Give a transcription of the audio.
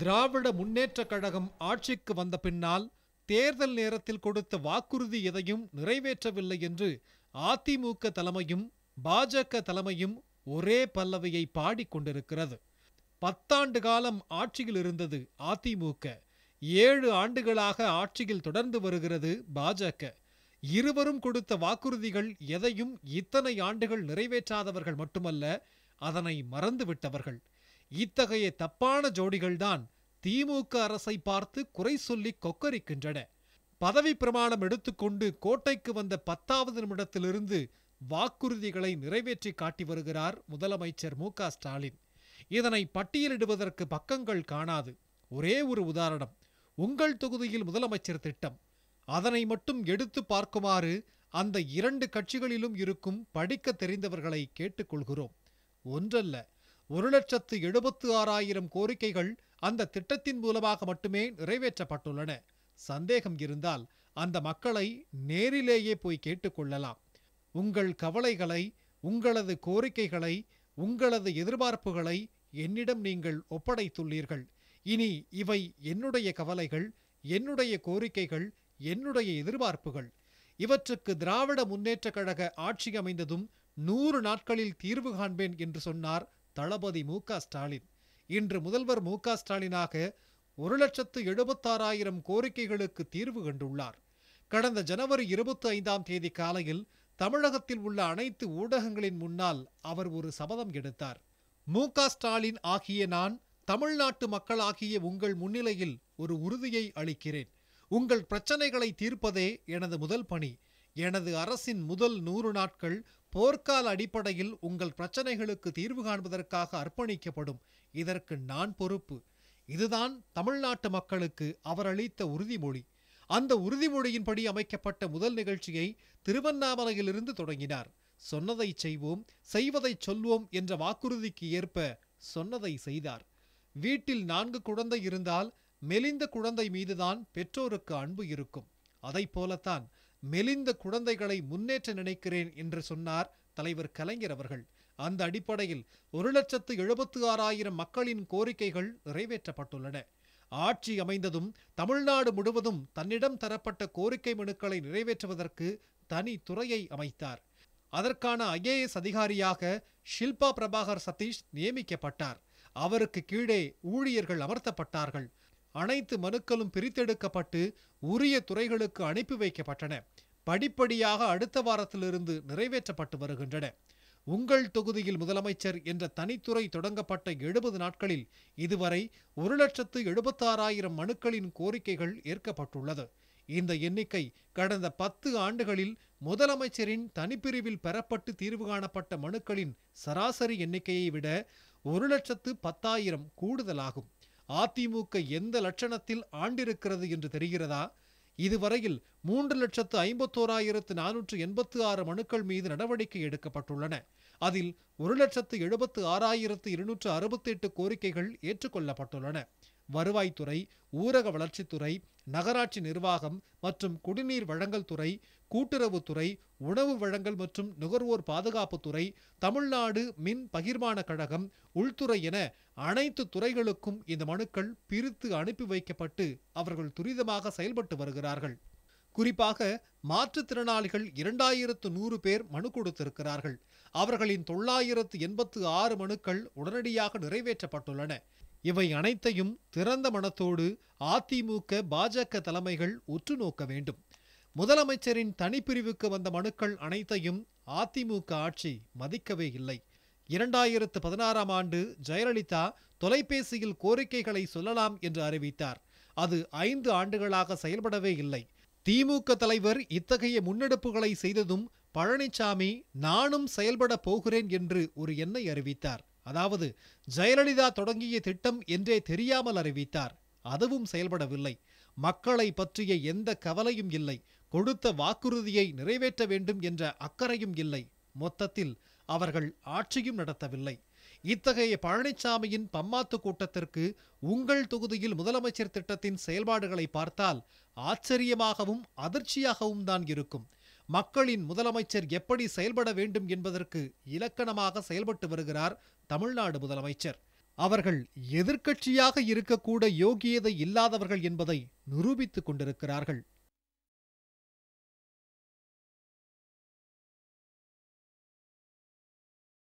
திராவிட முன்னேற்றக் கழகம் ஆட்சிக்கு வந்த பின்னால் தேர்தல் நேரத்தில் கொடுத்த வாக்குறுதி எதையும் நிறைவேற்றவில்லை என்று அதிமுக தலைமையும் பாஜக தலைமையும் ஒரே பல்லவையை பாடிக்கொண்டிருக்கிறது பத்தாண்டு காலம் ஆட்சியில் இருந்தது அதிமுக ஏழு ஆண்டுகளாக ஆட்சியில் தொடர்ந்து வருகிறது பாஜக இருவரும் கொடுத்த வாக்குறுதிகள் எதையும் இத்தனை ஆண்டுகள் நிறைவேற்றாதவர்கள் மட்டுமல்ல அதனை மறந்துவிட்டவர்கள் இத்தகைய தப்பான ஜோடிகள்தான் திமுக அரசை பார்த்து குறை சொல்லி கொக்கரிக்கின்றன பதவி பிரமாணம் எடுத்துக்கொண்டு கோட்டைக்கு வந்த பத்தாவது நிமிடத்திலிருந்து வாக்குறுதிகளை நிறைவேற்றி காட்டி வருகிறார் முதலமைச்சர் மு ஸ்டாலின் இதனை பட்டியலிடுவதற்கு பக்கங்கள் காணாது ஒரே ஒரு உதாரணம் உங்கள் தொகுதியில் முதலமைச்சர் திட்டம் அதனை மட்டும் எடுத்து பார்க்குமாறு அந்த இரண்டு கட்சிகளிலும் இருக்கும் படிக்க தெரிந்தவர்களை கேட்டுக்கொள்கிறோம் ஒன்றல்ல ஒரு லட்சத்து எழுபத்து ஆறாயிரம் கோரிக்கைகள் அந்த திட்டத்தின் மூலமாக மட்டுமே நிறைவேற்றப்பட்டுள்ளன சந்தேகம் இருந்தால் அந்த மக்களை நேரிலேயே போய் கேட்டுக்கொள்ளலாம் உங்கள் கவலைகளை உங்களது கோரிக்கைகளை உங்களது எதிர்பார்ப்புகளை என்னிடம் நீங்கள் ஒப்படைத்துள்ளீர்கள் இனி இவை என்னுடைய கவலைகள் என்னுடைய கோரிக்கைகள் என்னுடைய எதிர்பார்ப்புகள் இவற்றுக்கு திராவிட முன்னேற்றக் கழக ஆட்சி அமைந்ததும் நூறு நாட்களில் தீர்வு காண்பேன் என்று சொன்னார் தளபதி மு ஸ்டாலின் இன்று முதல்வர் மு ஸ்டாலினாக ஒரு லட்சத்து எழுபத்தாறாயிரம் கோரிக்கைகளுக்கு தீர்வு கண்டுள்ளார் கடந்த ஜனவரி இருபத்தி ஐந்தாம் தேதி காலையில் தமிழகத்தில் உள்ள அனைத்து ஊடகங்களின் முன்னால் அவர் ஒரு சபதம் எடுத்தார் மு ஸ்டாலின் ஆகிய நான் தமிழ்நாட்டு மக்களாகிய உங்கள் முன்னிலையில் ஒரு உறுதியை அளிக்கிறேன் உங்கள் பிரச்சனைகளை தீர்ப்பதே எனது முதல் பணி எனது அரசின் முதல் நூறு நாட்கள் போர்க்கால அடிப்படையில் உங்கள் பிரச்சனைகளுக்கு தீர்வு காண்பதற்காக அர்ப்பணிக்கப்படும் இதற்கு நான் பொறுப்பு இதுதான் தமிழ்நாட்டு மக்களுக்கு அவர் அளித்த உறுதிமொழி அந்த உறுதிமொழியின்படி அமைக்கப்பட்ட முதல் நிகழ்ச்சியை திருவண்ணாமலையிலிருந்து தொடங்கினார் சொன்னதை செய்வோம் செய்வதை சொல்வோம் என்ற வாக்குறுதிக்கு ஏற்ப சொன்னதை செய்தார் வீட்டில் நான்கு குழந்தை இருந்தால் மெலிந்த குழந்தை மீதுதான் பெற்றோருக்கு அன்பு இருக்கும் அதை போலத்தான் மெலிந்த குழந்தைகளை முன்னேற்ற நினைக்கிறேன் என்று சொன்னார் தலைவர் கலைஞர் அவர்கள் அந்த அடிப்படையில் ஒரு லட்சத்து எழுபத்து ஆறாயிரம் மக்களின் கோரிக்கைகள் நிறைவேற்றப்பட்டுள்ளன ஆட்சி அமைந்ததும் தமிழ்நாடு முழுவதும் தன்னிடம் தரப்பட்ட கோரிக்கை மனுக்களை நிறைவேற்றுவதற்கு தனி துறையை அமைத்தார் அதற்கான ஐஏஎஸ் அதிகாரியாக ஷில்பா பிரபாகர் சதீஷ் நியமிக்கப்பட்டார் அவருக்கு கீழே ஊழியர்கள் அமர்த்தப்பட்டார்கள் அனைத்து மனுக்களும் பிரித்தெடுக்கப்பட்டு உரிய துறைகளுக்கு அனுப்பி வைக்கப்பட்டன படிப்படியாக அடுத்த வாரத்திலிருந்து நிறைவேற்றப்பட்டு வருகின்றன உங்கள் தொகுதியில் முதலமைச்சர் என்ற தனித்துறை தொடங்கப்பட்ட எழுபது நாட்களில் இதுவரை ஒரு லட்சத்து எழுபத்தாறாயிரம் மனுக்களின் கோரிக்கைகள் ஏற்கப்பட்டுள்ளது இந்த எண்ணிக்கை கடந்த பத்து ஆண்டுகளில் முதலமைச்சரின் தனிப்பிரிவில் பெறப்பட்டு தீர்வு காணப்பட்ட மனுக்களின் சராசரி எண்ணிக்கையை விட ஒரு லட்சத்து பத்தாயிரம் கூடுதலாகும் அதிமுக எந்த லட்சணத்தில் ஆண்டிருக்கிறது என்று தெரிகிறதா இதுவரையில் மூன்று லட்சத்து ஐம்பத்தோராயிரத்து நானூற்று எண்பத்து ஆறு மனுக்கள் மீது நடவடிக்கை எடுக்கப்பட்டுள்ளன அதில் ஒரு லட்சத்து எழுபத்து ஆறாயிரத்து இருநூற்று அறுபத்தி எட்டு கோரிக்கைகள் ஏற்றுக்கொள்ளப்பட்டுள்ளன வருவாய்த்துறை ஊரக வளர்ச்சித்துறை நகராட்சி நிர்வாகம் மற்றும் குடிநீர் வழங்கல் துறை கூட்டுறவுத்துறை உணவு வழங்கல் மற்றும் நுகர்வோர் பாதுகாப்புத்துறை தமிழ்நாடு மின் பகிர்மான கழகம் உள்துறை என அனைத்து துறைகளுக்கும் இந்த மனுக்கள் பிரித்து அனுப்பி வைக்கப்பட்டு அவர்கள் துரிதமாக செயல்பட்டு வருகிறார்கள் குறிப்பாக மாற்றுத்திறனாளிகள் இரண்டாயிரத்து நூறு பேர் மனு கொடுத்திருக்கிறார்கள் அவர்களின் தொள்ளாயிரத்து எண்பத்து ஆறு மனுக்கள் உடனடியாக நிறைவேற்றப்பட்டுள்ளன இவை அனைத்தையும் திறந்த மனத்தோடு அதிமுக பாஜக தலைமைகள் உற்று நோக்க வேண்டும் முதலமைச்சரின் தனிப்பிரிவுக்கு வந்த மனுக்கள் அனைத்தையும் அதிமுக ஆட்சி மதிக்கவே இல்லை இரண்டாயிரத்து பதினாறாம் ஆண்டு ஜெயலலிதா தொலைபேசியில் கோரிக்கைகளை சொல்லலாம் என்று அறிவித்தார் அது ஐந்து ஆண்டுகளாக செயல்படவே இல்லை திமுக தலைவர் இத்தகைய முன்னெடுப்புகளை செய்ததும் பழனிசாமி நானும் செயல்பட போகிறேன் என்று ஒரு எண்ணை அறிவித்தார் அதாவது ஜெயலலிதா தொடங்கிய திட்டம் என்றே தெரியாமல் அறிவித்தார் அதுவும் செயல்படவில்லை மக்களை பற்றிய எந்த கவலையும் இல்லை கொடுத்த வாக்குறுதியை நிறைவேற்ற வேண்டும் என்ற அக்கறையும் இல்லை மொத்தத்தில் அவர்கள் ஆட்சியும் நடத்தவில்லை இத்தகைய பழனிசாமியின் பம்மாத்து கூட்டத்திற்கு உங்கள் தொகுதியில் முதலமைச்சர் திட்டத்தின் செயல்பாடுகளை பார்த்தால் ஆச்சரியமாகவும் அதிர்ச்சியாகவும் தான் இருக்கும் மக்களின் முதலமைச்சர் எப்படி செயல்பட வேண்டும் என்பதற்கு இலக்கணமாக செயல்பட்டு வருகிறார் தமிழ்நாடு முதலமைச்சர் அவர்கள் எதிர்க்கட்சியாக இருக்கக்கூட யோகியதை இல்லாதவர்கள் என்பதை நிரூபித்துக் கொண்டிருக்கிறார்கள்